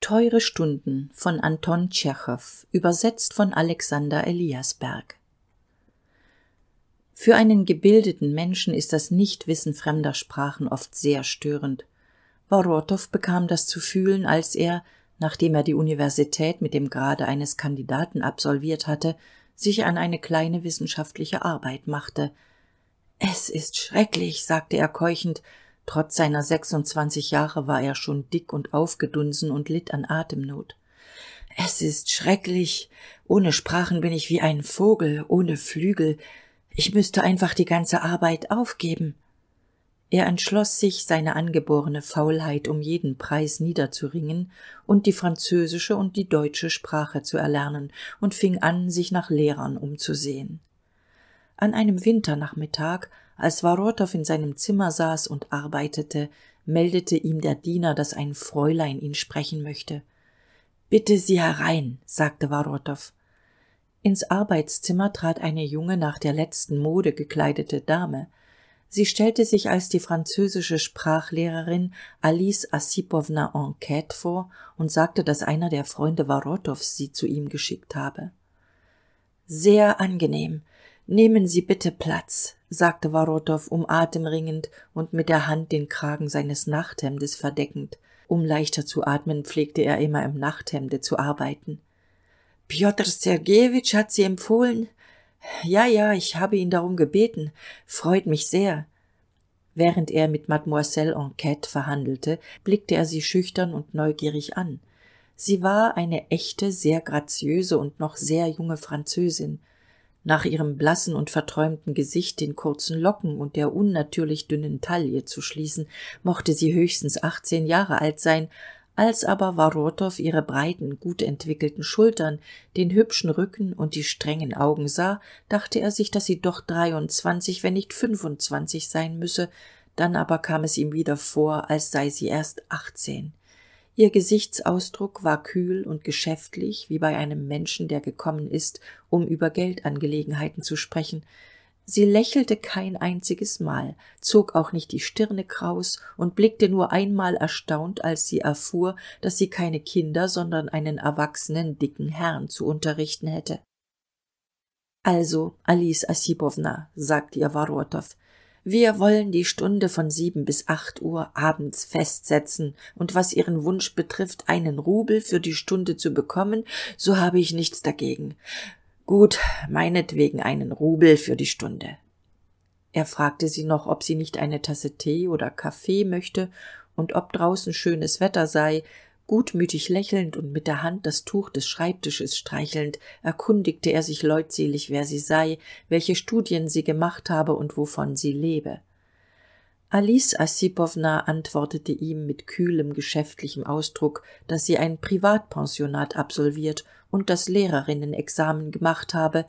Teure Stunden von Anton Tschechow, übersetzt von Alexander Eliasberg. Für einen gebildeten Menschen ist das Nichtwissen fremder Sprachen oft sehr störend. Borotow bekam das zu fühlen, als er, nachdem er die Universität mit dem Grade eines Kandidaten absolviert hatte, sich an eine kleine wissenschaftliche Arbeit machte. Es ist schrecklich, sagte er keuchend, Trotz seiner 26 Jahre war er schon dick und aufgedunsen und litt an Atemnot. Es ist schrecklich. Ohne Sprachen bin ich wie ein Vogel, ohne Flügel. Ich müsste einfach die ganze Arbeit aufgeben. Er entschloss sich, seine angeborene Faulheit um jeden Preis niederzuringen und die französische und die deutsche Sprache zu erlernen und fing an, sich nach Lehrern umzusehen. An einem Winternachmittag als Warotow in seinem Zimmer saß und arbeitete, meldete ihm der Diener, dass ein Fräulein ihn sprechen möchte. Bitte Sie herein, sagte Warotow. Ins Arbeitszimmer trat eine junge, nach der letzten Mode gekleidete Dame. Sie stellte sich als die französische Sprachlehrerin Alice Assipowna Enquete vor und sagte, dass einer der Freunde Warotows sie zu ihm geschickt habe. Sehr angenehm. Nehmen Sie bitte Platz, sagte Warotow um Atem ringend und mit der Hand den Kragen seines Nachthemdes verdeckend. Um leichter zu atmen, pflegte er immer im Nachthemde zu arbeiten. Piotr Sergejewitsch hat Sie empfohlen. Ja, ja, ich habe ihn darum gebeten. Freut mich sehr. Während er mit Mademoiselle Enquête verhandelte, blickte er sie schüchtern und neugierig an. Sie war eine echte, sehr graziöse und noch sehr junge Französin nach ihrem blassen und verträumten gesicht den kurzen locken und der unnatürlich dünnen taille zu schließen mochte sie höchstens achtzehn jahre alt sein als aber Warotow ihre breiten gut entwickelten schultern den hübschen rücken und die strengen augen sah dachte er sich daß sie doch dreiundzwanzig wenn nicht fünfundzwanzig sein müsse dann aber kam es ihm wieder vor als sei sie erst achtzehn Ihr Gesichtsausdruck war kühl und geschäftlich, wie bei einem Menschen, der gekommen ist, um über Geldangelegenheiten zu sprechen. Sie lächelte kein einziges Mal, zog auch nicht die Stirne kraus und blickte nur einmal erstaunt, als sie erfuhr, dass sie keine Kinder, sondern einen erwachsenen, dicken Herrn zu unterrichten hätte. Also, Alice Asipowna, sagte ihr Warotow, wir wollen die Stunde von sieben bis acht Uhr abends festsetzen, und was Ihren Wunsch betrifft, einen Rubel für die Stunde zu bekommen, so habe ich nichts dagegen. Gut, meinetwegen einen Rubel für die Stunde. Er fragte sie noch, ob sie nicht eine Tasse Tee oder Kaffee möchte und ob draußen schönes Wetter sei, Gutmütig lächelnd und mit der Hand das Tuch des Schreibtisches streichelnd, erkundigte er sich leutselig, wer sie sei, welche Studien sie gemacht habe und wovon sie lebe. Alice Assipowna antwortete ihm mit kühlem geschäftlichem Ausdruck, dass sie ein Privatpensionat absolviert und das Lehrerinnenexamen gemacht habe,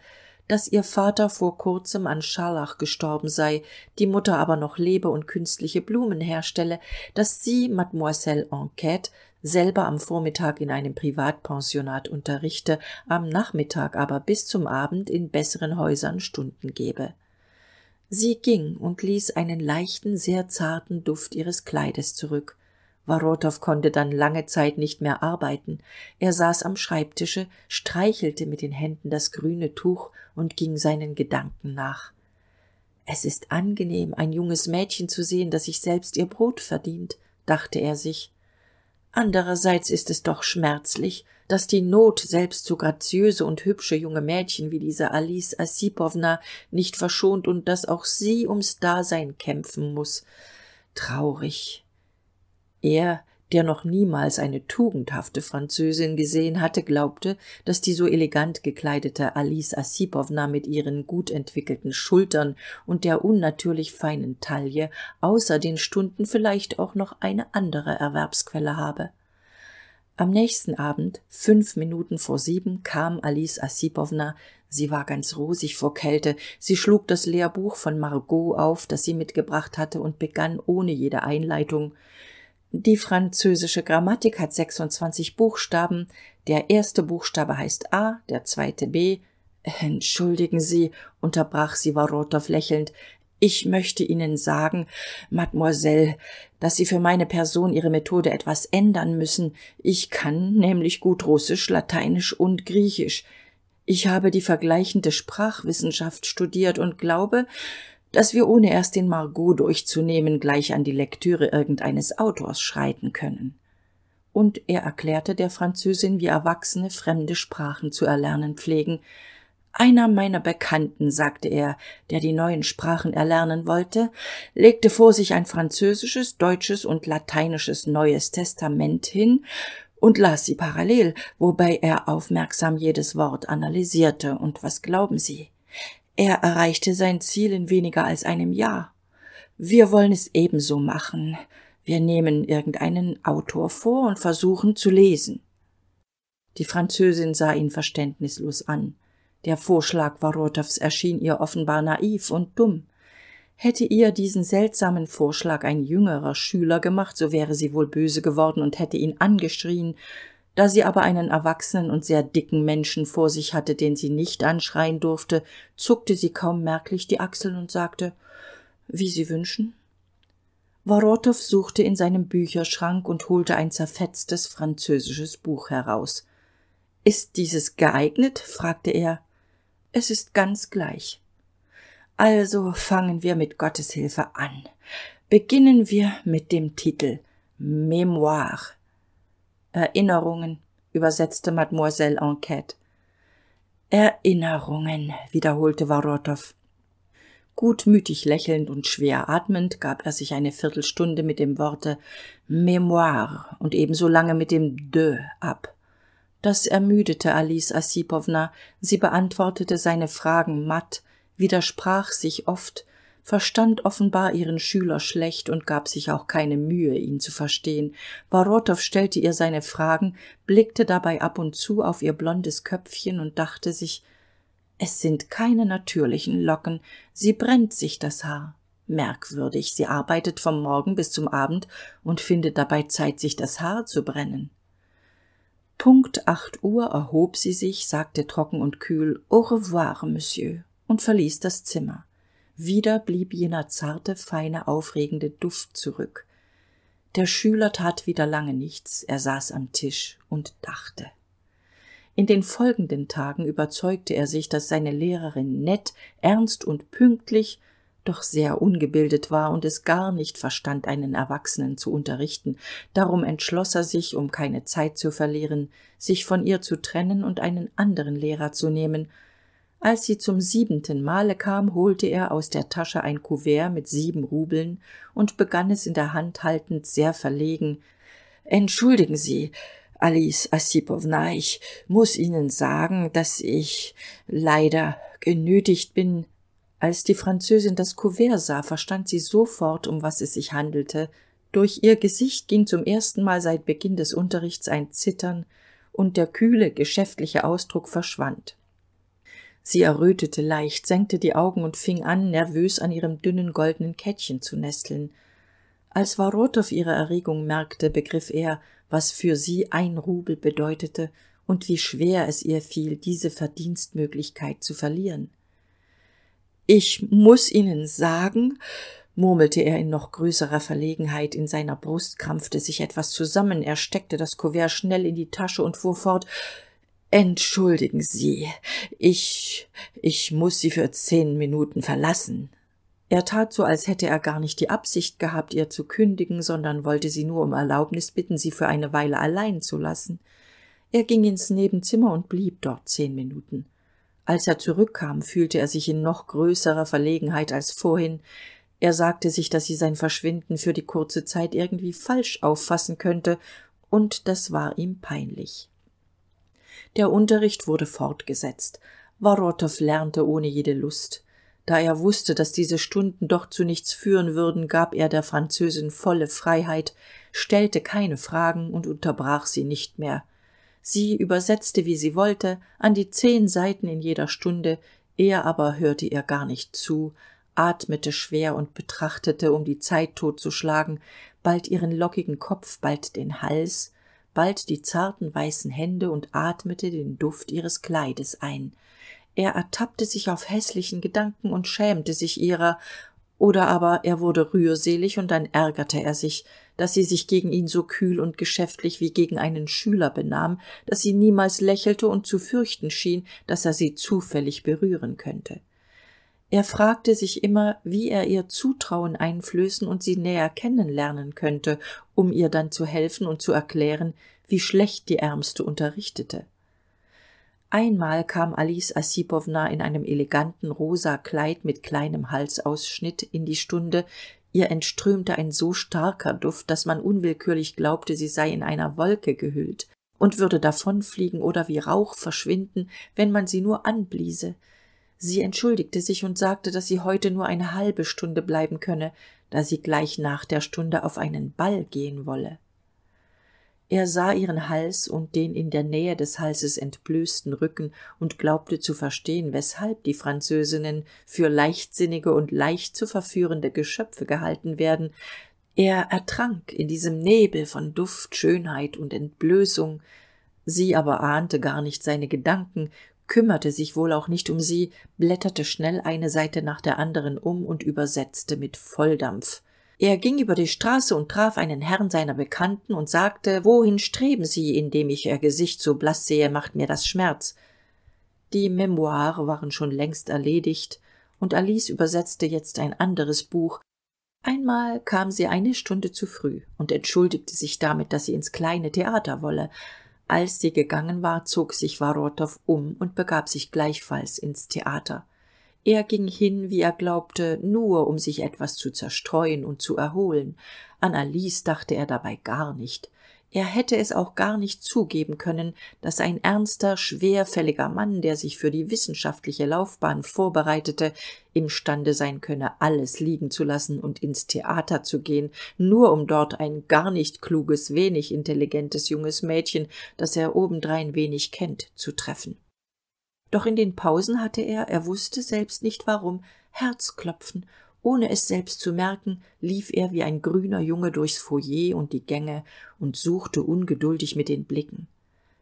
dass ihr Vater vor kurzem an Scharlach gestorben sei, die Mutter aber noch lebe und künstliche Blumen herstelle, dass sie Mademoiselle Enquête, selber am Vormittag in einem Privatpensionat unterrichte, am Nachmittag aber bis zum Abend in besseren Häusern Stunden gebe. Sie ging und ließ einen leichten, sehr zarten Duft ihres Kleides zurück. Warotow konnte dann lange Zeit nicht mehr arbeiten. Er saß am Schreibtische, streichelte mit den Händen das grüne Tuch und ging seinen Gedanken nach. Es ist angenehm, ein junges Mädchen zu sehen, das sich selbst ihr Brot verdient, dachte er sich. Andererseits ist es doch schmerzlich, dass die Not selbst so graziöse und hübsche junge Mädchen wie diese Alice Assipowna nicht verschont und dass auch sie ums Dasein kämpfen muß. Traurig, er der noch niemals eine tugendhafte französin gesehen hatte glaubte dass die so elegant gekleidete alice assipowna mit ihren gut entwickelten schultern und der unnatürlich feinen taille außer den stunden vielleicht auch noch eine andere erwerbsquelle habe am nächsten abend fünf minuten vor sieben kam alice assipowna sie war ganz rosig vor kälte sie schlug das lehrbuch von margot auf das sie mitgebracht hatte und begann ohne jede einleitung die französische Grammatik hat 26 Buchstaben. Der erste Buchstabe heißt A, der zweite B. Entschuldigen Sie, unterbrach sie Warotow lächelnd. Ich möchte Ihnen sagen, Mademoiselle, dass Sie für meine Person Ihre Methode etwas ändern müssen. Ich kann nämlich gut Russisch, Lateinisch und Griechisch. Ich habe die vergleichende Sprachwissenschaft studiert und glaube, dass wir ohne erst den Margot durchzunehmen gleich an die Lektüre irgendeines Autors schreiten können. Und er erklärte der Französin, wie Erwachsene fremde Sprachen zu erlernen pflegen. Einer meiner Bekannten, sagte er, der die neuen Sprachen erlernen wollte, legte vor sich ein französisches, deutsches und lateinisches Neues Testament hin und las sie parallel, wobei er aufmerksam jedes Wort analysierte. Und was glauben Sie? Er erreichte sein Ziel in weniger als einem Jahr. Wir wollen es ebenso machen. Wir nehmen irgendeinen Autor vor und versuchen zu lesen. Die Französin sah ihn verständnislos an. Der Vorschlag Warotows erschien ihr offenbar naiv und dumm. Hätte ihr diesen seltsamen Vorschlag ein jüngerer Schüler gemacht, so wäre sie wohl böse geworden und hätte ihn angeschrien, da sie aber einen erwachsenen und sehr dicken Menschen vor sich hatte, den sie nicht anschreien durfte, zuckte sie kaum merklich die Achseln und sagte »Wie Sie wünschen?« Worottow suchte in seinem Bücherschrank und holte ein zerfetztes französisches Buch heraus. »Ist dieses geeignet?« fragte er. »Es ist ganz gleich.« »Also fangen wir mit Gottes Hilfe an. Beginnen wir mit dem Titel Memoire Erinnerungen, übersetzte Mademoiselle Enquête. Erinnerungen, wiederholte Warotow. Gutmütig lächelnd und schwer atmend gab er sich eine Viertelstunde mit dem Worte Memoire und ebenso lange mit dem de ab. Das ermüdete Alice Assipowna, sie beantwortete seine Fragen matt, widersprach sich oft, verstand offenbar ihren Schüler schlecht und gab sich auch keine Mühe, ihn zu verstehen. Barotow stellte ihr seine Fragen, blickte dabei ab und zu auf ihr blondes Köpfchen und dachte sich, es sind keine natürlichen Locken, sie brennt sich das Haar. Merkwürdig, sie arbeitet vom Morgen bis zum Abend und findet dabei Zeit, sich das Haar zu brennen. Punkt acht Uhr erhob sie sich, sagte trocken und kühl Au revoir, Monsieur, und verließ das Zimmer wieder blieb jener zarte, feine, aufregende Duft zurück. Der Schüler tat wieder lange nichts, er saß am Tisch und dachte. In den folgenden Tagen überzeugte er sich, dass seine Lehrerin nett, ernst und pünktlich, doch sehr ungebildet war und es gar nicht verstand, einen Erwachsenen zu unterrichten. Darum entschloss er sich, um keine Zeit zu verlieren, sich von ihr zu trennen und einen anderen Lehrer zu nehmen, als sie zum siebenten Male kam, holte er aus der Tasche ein Kuvert mit sieben Rubeln und begann es in der Hand haltend sehr verlegen. Entschuldigen Sie, Alice Assipowna, ich muss Ihnen sagen, dass ich leider genötigt bin. Als die Französin das Kuvert sah, verstand sie sofort, um was es sich handelte. Durch ihr Gesicht ging zum ersten Mal seit Beginn des Unterrichts ein Zittern, und der kühle, geschäftliche Ausdruck verschwand. Sie errötete leicht, senkte die Augen und fing an, nervös an ihrem dünnen goldenen Kettchen zu nesteln. Als Warotow ihre Erregung merkte, begriff er, was für sie ein Rubel bedeutete und wie schwer es ihr fiel, diese Verdienstmöglichkeit zu verlieren. Ich muss Ihnen sagen, murmelte er in noch größerer Verlegenheit, in seiner Brust krampfte sich etwas zusammen, er steckte das Kuvert schnell in die Tasche und fuhr fort, Entschuldigen Sie, ich, ich muss Sie für zehn Minuten verlassen. Er tat so, als hätte er gar nicht die Absicht gehabt, ihr zu kündigen, sondern wollte sie nur um Erlaubnis bitten, sie für eine Weile allein zu lassen. Er ging ins Nebenzimmer und blieb dort zehn Minuten. Als er zurückkam, fühlte er sich in noch größerer Verlegenheit als vorhin. Er sagte sich, dass sie sein Verschwinden für die kurze Zeit irgendwie falsch auffassen könnte, und das war ihm peinlich. Der Unterricht wurde fortgesetzt. Warotow lernte ohne jede Lust. Da er wusste, dass diese Stunden doch zu nichts führen würden, gab er der Französin volle Freiheit, stellte keine Fragen und unterbrach sie nicht mehr. Sie übersetzte, wie sie wollte, an die zehn Seiten in jeder Stunde, er aber hörte ihr gar nicht zu, atmete schwer und betrachtete, um die Zeit totzuschlagen, bald ihren lockigen Kopf, bald den Hals, bald die zarten weißen hände und atmete den duft ihres kleides ein er ertappte sich auf hässlichen gedanken und schämte sich ihrer oder aber er wurde rührselig und dann ärgerte er sich daß sie sich gegen ihn so kühl und geschäftlich wie gegen einen schüler benahm daß sie niemals lächelte und zu fürchten schien daß er sie zufällig berühren könnte er fragte sich immer, wie er ihr Zutrauen einflößen und sie näher kennenlernen könnte, um ihr dann zu helfen und zu erklären, wie schlecht die Ärmste unterrichtete. Einmal kam Alice Assipowna in einem eleganten rosa Kleid mit kleinem Halsausschnitt in die Stunde, ihr entströmte ein so starker Duft, dass man unwillkürlich glaubte, sie sei in einer Wolke gehüllt und würde davonfliegen oder wie Rauch verschwinden, wenn man sie nur anbliese sie entschuldigte sich und sagte daß sie heute nur eine halbe stunde bleiben könne da sie gleich nach der stunde auf einen ball gehen wolle er sah ihren hals und den in der nähe des halses entblößten rücken und glaubte zu verstehen weshalb die französinnen für leichtsinnige und leicht zu verführende geschöpfe gehalten werden er ertrank in diesem nebel von duft schönheit und entblößung sie aber ahnte gar nicht seine gedanken kümmerte sich wohl auch nicht um sie, blätterte schnell eine Seite nach der anderen um und übersetzte mit Volldampf. Er ging über die Straße und traf einen Herrn seiner Bekannten und sagte, wohin streben Sie, indem ich Ihr Gesicht so blass sehe, macht mir das Schmerz. Die Memoire waren schon längst erledigt, und Alice übersetzte jetzt ein anderes Buch. Einmal kam sie eine Stunde zu früh und entschuldigte sich damit, dass sie ins kleine Theater wolle. Als sie gegangen war, zog sich Warotow um und begab sich gleichfalls ins Theater. Er ging hin, wie er glaubte, nur um sich etwas zu zerstreuen und zu erholen. An Alice dachte er dabei gar nicht. Er hätte es auch gar nicht zugeben können, dass ein ernster, schwerfälliger Mann, der sich für die wissenschaftliche Laufbahn vorbereitete, imstande sein könne, alles liegen zu lassen und ins Theater zu gehen, nur um dort ein gar nicht kluges, wenig intelligentes junges Mädchen, das er obendrein wenig kennt, zu treffen. Doch in den Pausen hatte er, er wusste selbst nicht warum, Herzklopfen ohne es selbst zu merken, lief er wie ein grüner Junge durchs Foyer und die Gänge und suchte ungeduldig mit den Blicken.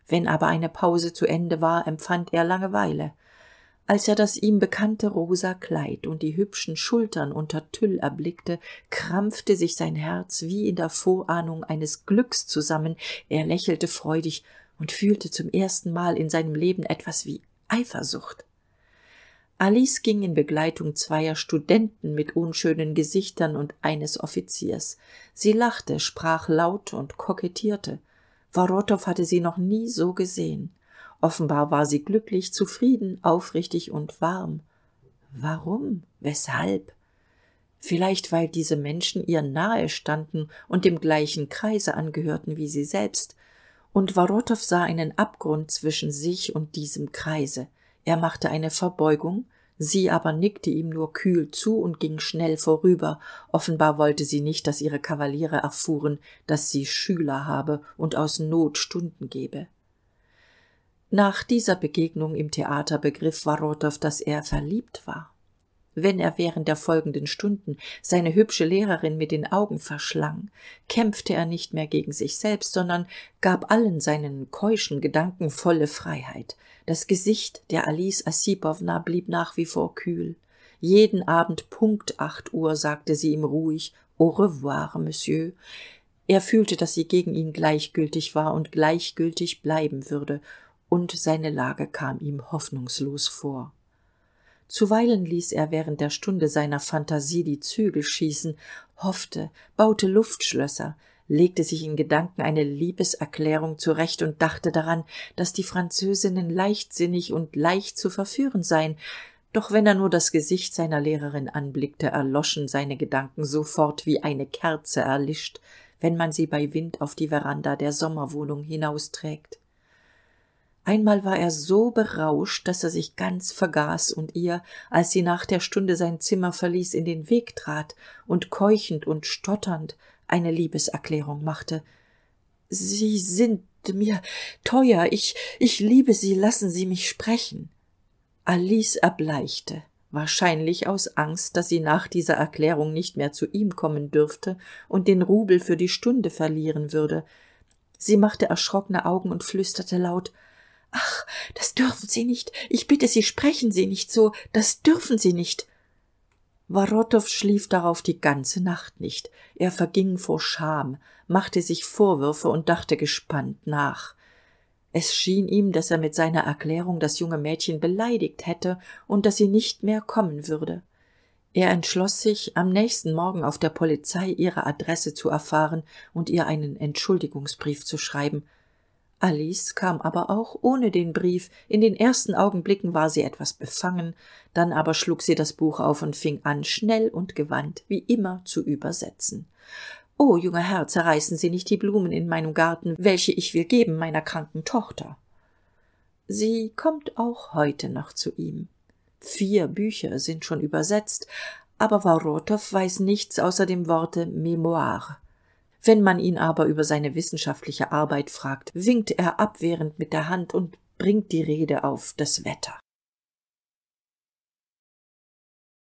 Wenn aber eine Pause zu Ende war, empfand er Langeweile. Als er das ihm bekannte rosa Kleid und die hübschen Schultern unter Tüll erblickte, krampfte sich sein Herz wie in der Vorahnung eines Glücks zusammen, er lächelte freudig und fühlte zum ersten Mal in seinem Leben etwas wie Eifersucht. Alice ging in Begleitung zweier Studenten mit unschönen Gesichtern und eines Offiziers. Sie lachte, sprach laut und kokettierte. Worotov hatte sie noch nie so gesehen. Offenbar war sie glücklich, zufrieden, aufrichtig und warm. Warum? Weshalb? Vielleicht weil diese Menschen ihr nahe standen und dem gleichen Kreise angehörten wie sie selbst, und Warotow sah einen Abgrund zwischen sich und diesem Kreise er machte eine verbeugung sie aber nickte ihm nur kühl zu und ging schnell vorüber offenbar wollte sie nicht dass ihre kavaliere erfuhren dass sie schüler habe und aus not stunden gebe nach dieser begegnung im theater begriff Warotow, dass er verliebt war wenn er während der folgenden stunden seine hübsche lehrerin mit den augen verschlang kämpfte er nicht mehr gegen sich selbst sondern gab allen seinen keuschen gedanken volle freiheit das Gesicht der Alice Assipowna blieb nach wie vor kühl. Jeden Abend Punkt acht Uhr sagte sie ihm ruhig Au revoir, Monsieur. Er fühlte, dass sie gegen ihn gleichgültig war und gleichgültig bleiben würde, und seine Lage kam ihm hoffnungslos vor. Zuweilen ließ er während der Stunde seiner Fantasie die Zügel schießen, hoffte, baute Luftschlösser, legte sich in Gedanken eine Liebeserklärung zurecht und dachte daran, dass die Französinnen leichtsinnig und leicht zu verführen seien, doch wenn er nur das Gesicht seiner Lehrerin anblickte, erloschen seine Gedanken sofort wie eine Kerze erlischt, wenn man sie bei Wind auf die Veranda der Sommerwohnung hinausträgt. Einmal war er so berauscht, dass er sich ganz vergaß und ihr, als sie nach der Stunde sein Zimmer verließ, in den Weg trat und keuchend und stotternd eine Liebeserklärung machte. Sie sind mir teuer, ich, ich liebe Sie, lassen Sie mich sprechen. Alice erbleichte, wahrscheinlich aus Angst, dass sie nach dieser Erklärung nicht mehr zu ihm kommen dürfte und den Rubel für die Stunde verlieren würde. Sie machte erschrockene Augen und flüsterte laut Ach, das dürfen Sie nicht. Ich bitte Sie, sprechen Sie nicht so. Das dürfen Sie nicht. Warotow schlief darauf die ganze Nacht nicht. Er verging vor Scham, machte sich Vorwürfe und dachte gespannt nach. Es schien ihm, dass er mit seiner Erklärung das junge Mädchen beleidigt hätte und dass sie nicht mehr kommen würde. Er entschloss sich, am nächsten Morgen auf der Polizei ihre Adresse zu erfahren und ihr einen Entschuldigungsbrief zu schreiben. Alice kam aber auch ohne den Brief, in den ersten Augenblicken war sie etwas befangen, dann aber schlug sie das Buch auf und fing an, schnell und gewandt, wie immer, zu übersetzen. Oh, junger Herr, zerreißen Sie nicht die Blumen in meinem Garten, welche ich will geben meiner kranken Tochter. Sie kommt auch heute noch zu ihm. Vier Bücher sind schon übersetzt, aber Warotow weiß nichts außer dem Worte Memoire. Wenn man ihn aber über seine wissenschaftliche Arbeit fragt, winkt er abwehrend mit der Hand und bringt die Rede auf das Wetter.